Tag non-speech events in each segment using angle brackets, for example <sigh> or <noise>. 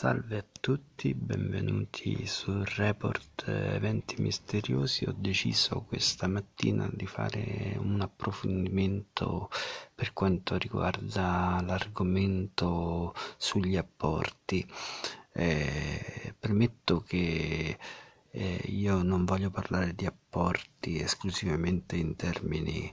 Salve a tutti, benvenuti sul Report Eventi Misteriosi. Ho deciso questa mattina di fare un approfondimento per quanto riguarda l'argomento sugli apporti. Eh, premetto che eh, io non voglio parlare di apporti esclusivamente in termini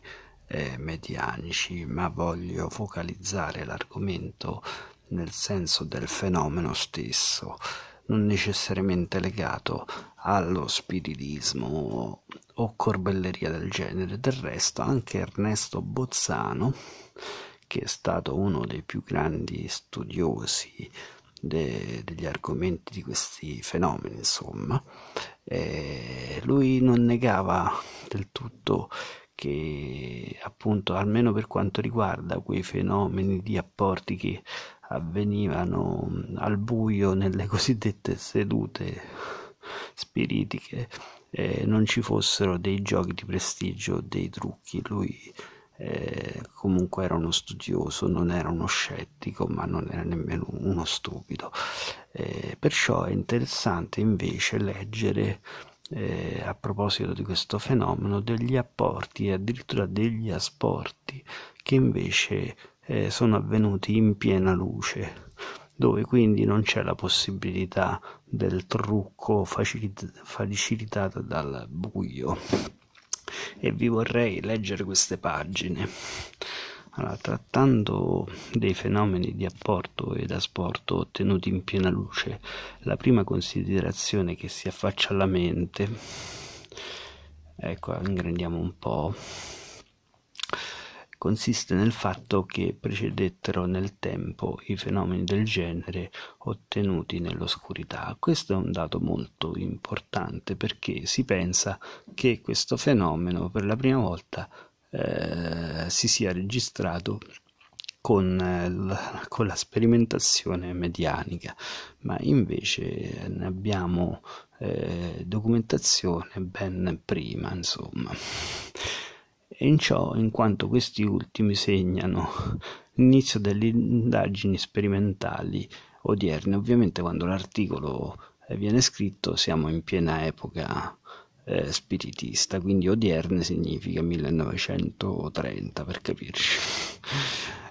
eh, medianici, ma voglio focalizzare l'argomento nel senso del fenomeno stesso, non necessariamente legato allo spiritismo o corbelleria del genere. Del resto anche Ernesto Bozzano, che è stato uno dei più grandi studiosi de- degli argomenti di questi fenomeni, insomma, eh, lui non negava del tutto che appunto almeno per quanto riguarda quei fenomeni di apporti che avvenivano al buio nelle <laughs> cosiddette sedute spiritiche eh, non ci fossero dei giochi di prestigio dei trucchi lui eh, comunque era uno studioso non era uno scettico ma non era nemmeno uno stupido eh, perciò è interessante invece leggere eh, a proposito di questo fenomeno degli apporti e addirittura degli asporti che invece eh, sono avvenuti in piena luce dove quindi non c'è la possibilità del trucco facilit- facilitato dal buio. E vi vorrei leggere queste pagine. Allora, trattando dei fenomeni di apporto ed asporto ottenuti in piena luce, la prima considerazione che si affaccia alla mente, ecco, ingrandiamo un po', consiste nel fatto che precedettero nel tempo i fenomeni del genere ottenuti nell'oscurità. Questo è un dato molto importante perché si pensa che questo fenomeno per la prima volta eh, si sia registrato con eh, la, <laughs> con la, sperimentazione medianica, ma invece ne abbiamo eh, documentazione ben prima, insomma e in ciò in quanto questi ultimi segnano <laughs> l'inizio delle indagini sperimentali odierne. Ovviamente quando l'articolo eh, viene scritto siamo in piena epoca eh, spiritista, quindi odierne significa 1930 per capirci,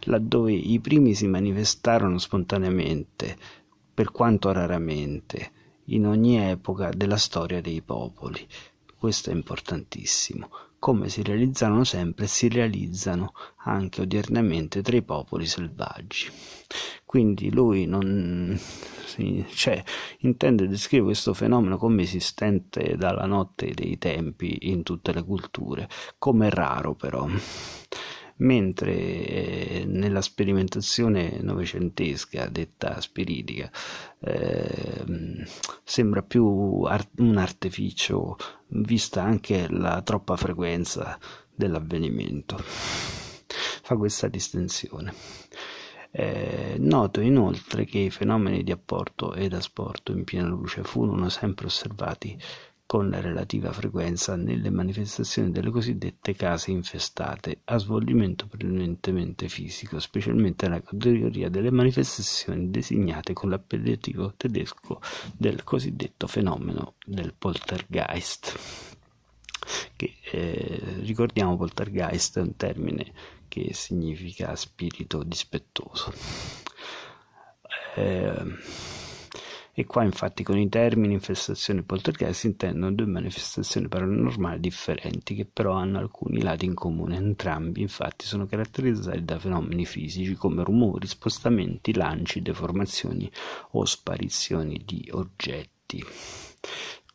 <laughs> laddove i primi si manifestarono spontaneamente, per quanto raramente, in ogni epoca della storia dei popoli questo è importantissimo, come si realizzarono sempre si realizzano anche odiernamente tra i popoli selvaggi. Quindi lui non, cioè, intende descrivere questo fenomeno come esistente dalla notte dei tempi in tutte le culture, come raro però mentre eh, nella sperimentazione novecentesca detta spiritica eh, sembra più art- un artificio vista anche la troppa frequenza dell'avvenimento fa questa distensione eh, noto inoltre che i fenomeni di apporto ed asporto in piena luce furono sempre osservati con la relativa frequenza nelle manifestazioni delle cosiddette case infestate, a svolgimento prevalentemente fisico, specialmente nella categoria delle manifestazioni designate con l'appellativo tedesco del cosiddetto fenomeno del poltergeist. Che, eh, ricordiamo poltergeist è un termine che significa spirito dispettoso. Eh, e qua infatti con i termini infestazione e poltergeist intendono due manifestazioni paranormali differenti che però hanno alcuni lati in comune. Entrambi infatti sono caratterizzati da fenomeni fisici come rumori, spostamenti, lanci, deformazioni o sparizioni di oggetti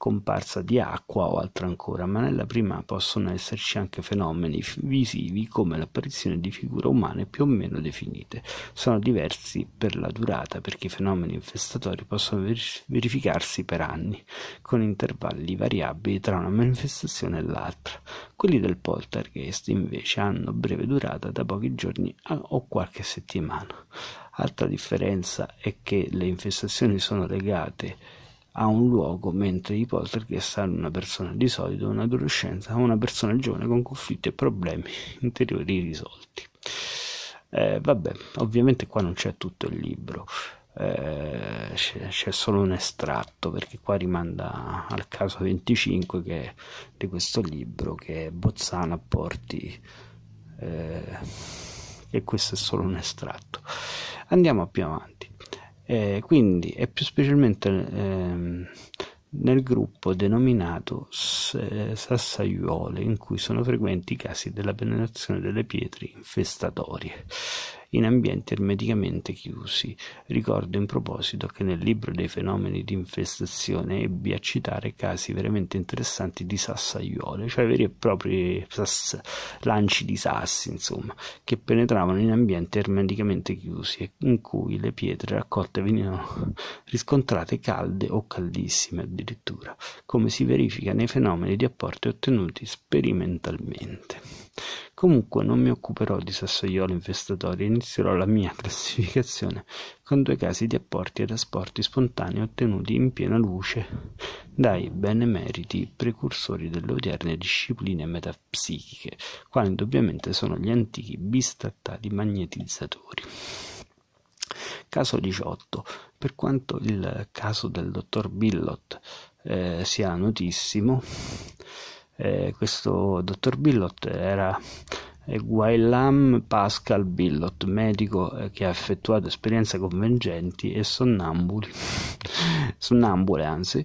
scomparsa di acqua o altro ancora, ma nella prima possono esserci anche fenomeni visivi come l'apparizione di figure umane più o meno definite. Sono diversi per la durata perché i fenomeni infestatori possono verificarsi per anni, con intervalli variabili tra una manifestazione e l'altra. Quelli del poltergeist invece hanno breve durata da pochi giorni o qualche settimana. Altra differenza è che le infestazioni sono legate ha un luogo, mentre i poltergeist hanno una persona di solito, un'adolescenza, una persona giovane con conflitti e problemi interiori risolti. Eh, vabbè, ovviamente qua non c'è tutto il libro, eh, c'è, c'è, solo un estratto perché qua rimanda al caso 25 che, di questo libro che Bozzano apporti. Eh, e questo è solo un estratto. Andiamo più avanti eh, quindi e più specialmente eh, nel gruppo denominato sassaiuole in cui sono frequenti i casi della penetrazione delle pietre infestatorie in ambienti ermeticamente chiusi. Ricordo in proposito che nel libro dei fenomeni di infestazione ebbi a citare casi veramente interessanti di sassaiole, cioè veri e propri sass- lanci di sassi, insomma, che penetravano in ambienti ermeticamente chiusi e in cui le pietre raccolte venivano riscontrate calde o caldissime addirittura, come si verifica nei fenomeni di apporti ottenuti sperimentalmente. Comunque non mi occuperò di sassoioli infestatori e inizierò la mia <laughs> classificazione con due casi di apporti ed asporti spontanei ottenuti in piena luce dai benemeriti precursori delle odierne discipline metapsichiche, quali indubbiamente sono gli antichi bistattati magnetizzatori. Caso 18. Per quanto il caso del dottor Billot eh, sia notissimo, eh, questo dottor Billot era eh, Guailam Pascal Billot, medico eh, che ha effettuato esperienze convincenti e sonnambuli, <laughs> sonnambule anzi,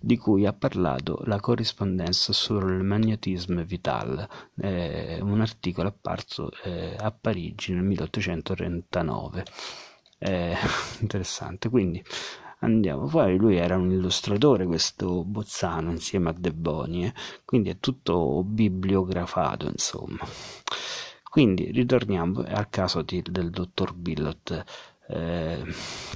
di cui ha parlato la corrispondenza sul magnetismo vital, eh, un articolo apparso eh, a Parigi nel 1839. Eh, <laughs> interessante, quindi andiamo fuori. Lui era un illustratore, questo Bozzano, insieme a De Boni, eh? quindi è tutto bibliografato, insomma. Quindi ritorniamo al caso di, del dottor Billot. Eh,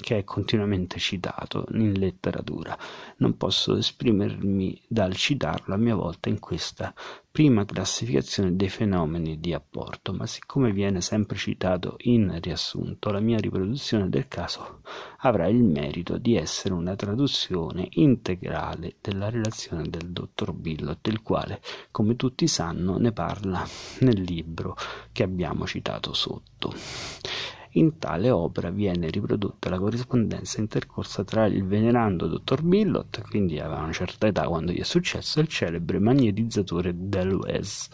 che è continuamente citato in letteratura. Non posso esprimermi dal citarlo a mia volta in questa prima classificazione dei fenomeni di apporto, ma siccome viene sempre citato in riassunto, la mia riproduzione del caso avrà il merito di essere una traduzione integrale della relazione del dottor Billot, il quale, come tutti sanno, ne parla nel libro che abbiamo citato sotto. In tale opera viene riprodotta la corrispondenza intercorsa tra il venerando dottor Billot, quindi aveva una certa età quando gli è successo, e il celebre magnetizzatore Deleuze.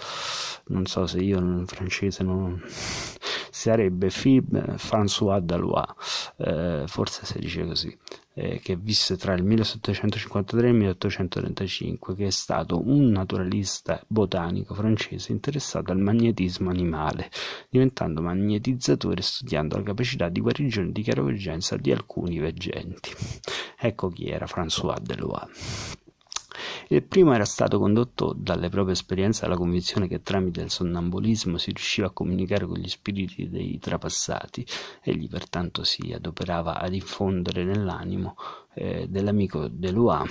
Non so se io in francese non sarebbe Philippe eh, François Dalois, eh, forse si dice così, eh, che visse tra il 1753 e il 1835, che è stato un naturalista botanico francese interessato al magnetismo animale, diventando magnetizzatore studiando la capacità di guarigione di chiaroveggenza di alcuni veggenti. Ecco chi era François Delois. Il primo era stato condotto dalle proprie esperienze alla convinzione che tramite il sonnambulismo si riusciva a comunicare con gli spiriti dei trapassati, egli pertanto si adoperava ad infondere nell'animo eh, dell'amico Deloa,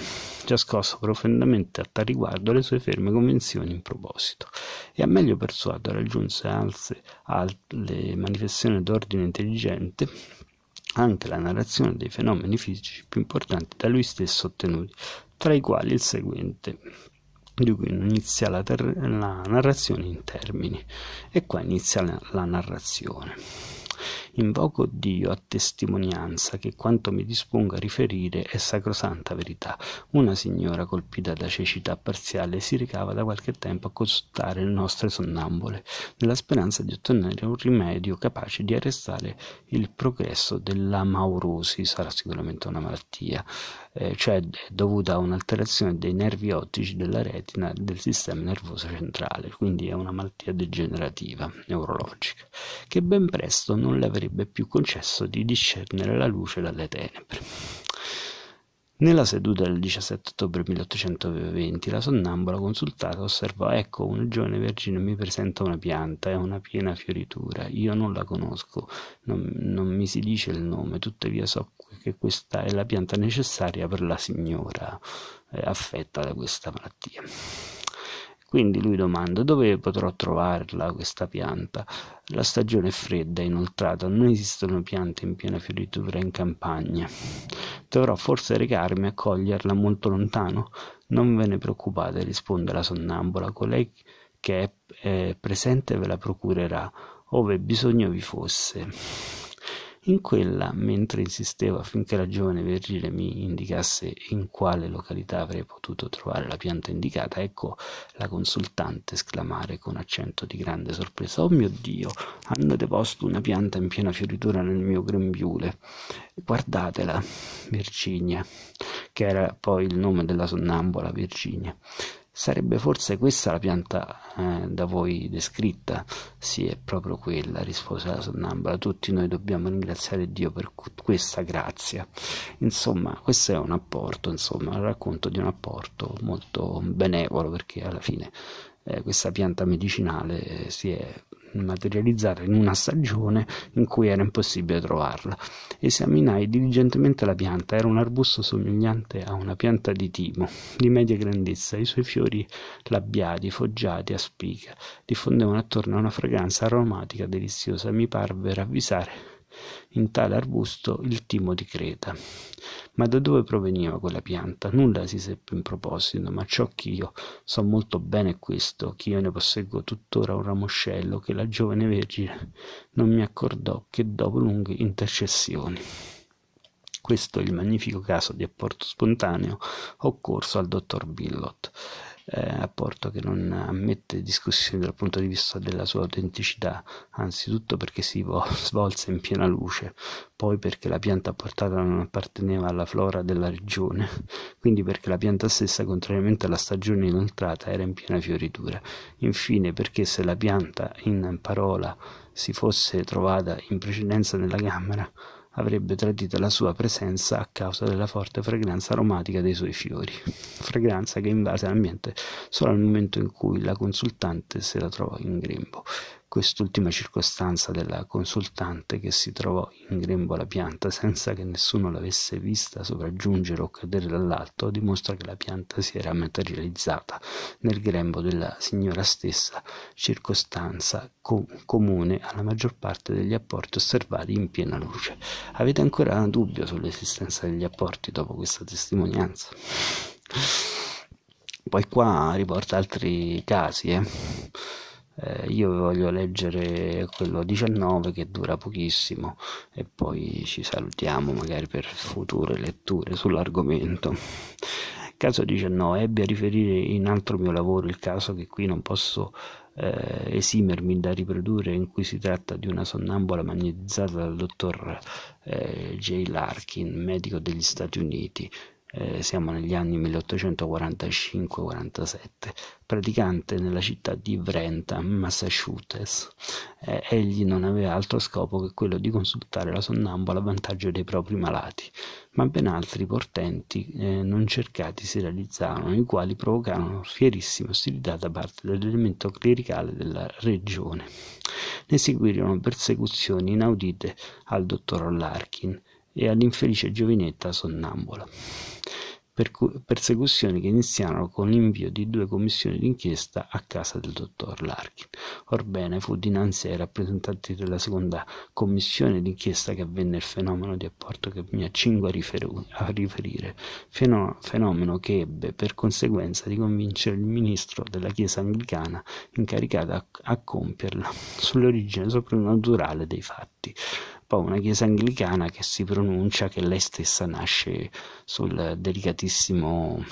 già scosso profondamente a tal riguardo le sue ferme convinzioni in proposito, e a meglio persuadere raggiunse alze alle manifestazioni d'ordine intelligente anche la narrazione dei fenomeni fisici più importanti da lui stesso ottenuti, tra i quali il seguente di cui inizia la, ter- la narrazione in termini e qua inizia la, la narrazione invoco Dio a testimonianza che quanto mi disponga a riferire è sacrosanta verità. Una signora colpita da cecità parziale si recava da qualche tempo a consultare le nostre sonnambole, nella speranza di ottenere un rimedio capace di arrestare il progresso della maurosi, sarà sicuramente una malattia, eh, cioè dovuta a un'alterazione dei nervi ottici della retina del sistema nervoso centrale, quindi è una malattia degenerativa neurologica, che ben presto non le avrebbe più concesso di discernere la luce dalle tenebre. Nella seduta del 17 ottobre 1820 la sonnambula consultata osservò ecco una giovane vergine mi presenta una pianta, è una piena fioritura, io non la conosco, non, non mi si dice il nome, tuttavia so che questa è la pianta necessaria per la signora eh, affetta da questa malattia. Quindi lui domanda dove potrò trovarla questa pianta? La stagione è fredda, inoltrata, non esistono piante in piena fioritura in campagna. Dovrò forse recarmi a coglierla molto lontano? Non ve ne preoccupate, risponde la sonnambula, colei che è presente ve la procurerà, ove bisogno vi fosse. In quella, mentre insisteva affinché la giovane Vergine mi indicasse in quale località avrei potuto trovare la pianta indicata, ecco la consultante esclamare con accento di grande sorpresa: Oh mio Dio, hanno deposto una pianta in piena fioritura nel mio grembiule. Guardatela, Virginia, che era poi il nome della sonnambula Virginia. Sarebbe forse questa la pianta eh, da voi descritta? Sì, è proprio quella, rispose la sonnambula. Tutti noi dobbiamo ringraziare Dio per questa grazia. Insomma, questo è un apporto, insomma, il racconto di un apporto molto benevolo perché alla fine eh, questa pianta medicinale si è materializzata in una stagione in cui era impossibile trovarla. Esaminai diligentemente la pianta, era un arbusto somigliante a una pianta di timo, di media grandezza, i suoi fiori labbiati, foggiati, a spiga, diffondevano attorno a una fragranza aromatica deliziosa, mi parve ravvisare in tale arbusto il timo di Creta ma da dove proveniva quella pianta? Nulla si seppe in proposito, ma ciò che io so molto bene è questo, che io ne posseggo tuttora un ramoscello che la giovane vergine non mi accordò che dopo lunghe intercessioni. Questo è il magnifico caso di apporto spontaneo occorso al dottor Billot. Eh, apporto che non ammette discussioni dal punto di vista della sua autenticità, anzitutto perché si <laughs> svolse in piena luce, poi perché la pianta apportata non apparteneva alla flora della regione, <laughs> quindi perché la pianta stessa, contrariamente alla stagione inoltrata, era in piena fioritura, infine perché se la pianta in parola si fosse trovata in precedenza nella camera, avrebbe tradito la sua presenza a causa della forte fragranza aromatica dei suoi fiori, fragranza che invase l'ambiente solo al momento in cui la consultante se la trovò in grembo, quest'ultima circostanza della consultante che si trovò in grembo alla pianta senza che nessuno l'avesse vista sopraggiungere o cadere dall'alto dimostra che la pianta si era materializzata nel grembo della signora stessa, circostanza co- comune alla maggior parte degli apporti osservati in piena luce. Avete ancora un dubbio sull'esistenza degli apporti dopo questa testimonianza? Poi qua riporta altri casi, eh? eh, io voglio leggere quello 19 che dura pochissimo e poi ci salutiamo magari per future letture sull'argomento. <laughs> Caso 19, ebbe a riferire in altro mio lavoro il caso che qui non posso eh, esimermi da riprodurre in cui si tratta di una sonnambula magnetizzata dal dottor eh, J. Larkin, medico degli Stati Uniti, eh, siamo negli anni 1845-47, praticante nella città di Brentham, Massachusetts. Eh, egli non aveva altro scopo che quello di consultare la sonnambula a vantaggio dei propri malati, ma ben altri portenti eh, non cercati si realizzarono, i quali provocarono fierissima ostilità da parte dell'elemento clericale della regione. Ne seguirono persecuzioni inaudite al dottor Larkin e all'infelice giovinetta sonnambula persecuzioni che iniziarono con l'invio di due commissioni d'inchiesta a casa del dottor Larkin. Orbene fu dinanzi ai rappresentanti della seconda commissione d'inchiesta che avvenne il fenomeno di apporto che mi accingo a, riferu- a riferire, Feno- fenomeno che ebbe per conseguenza di convincere il ministro della Chiesa anglicana incaricato a, a compierla sull'origine soprannaturale dei fatti poi una chiesa anglicana che si pronuncia che lei stessa nasce sul delicatissimo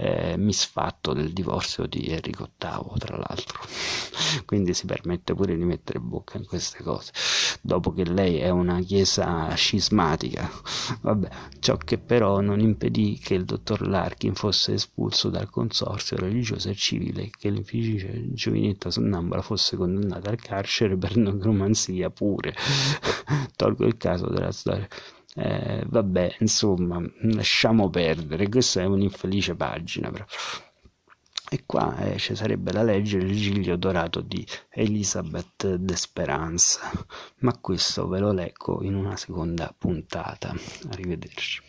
eh, misfatto del divorzio di Enrico VIII, tra l'altro. <laughs> Quindi si permette pure di mettere bocca in queste cose, dopo che lei è una chiesa scismatica. <laughs> Vabbè, ciò che però non impedì che il dottor Larkin fosse espulso dal consorzio religioso e civile che l'infelice giovinetta sonnambula fosse condannata al carcere per <laughs> necromanzia pure. Tolgo il caso della storia eh, vabbè insomma lasciamo perdere questa è un'infelice pagina però. e qua eh, ci sarebbe da leggere il giglio dorato di Elisabeth d'Esperanza ma questo ve lo leggo in una seconda puntata arrivederci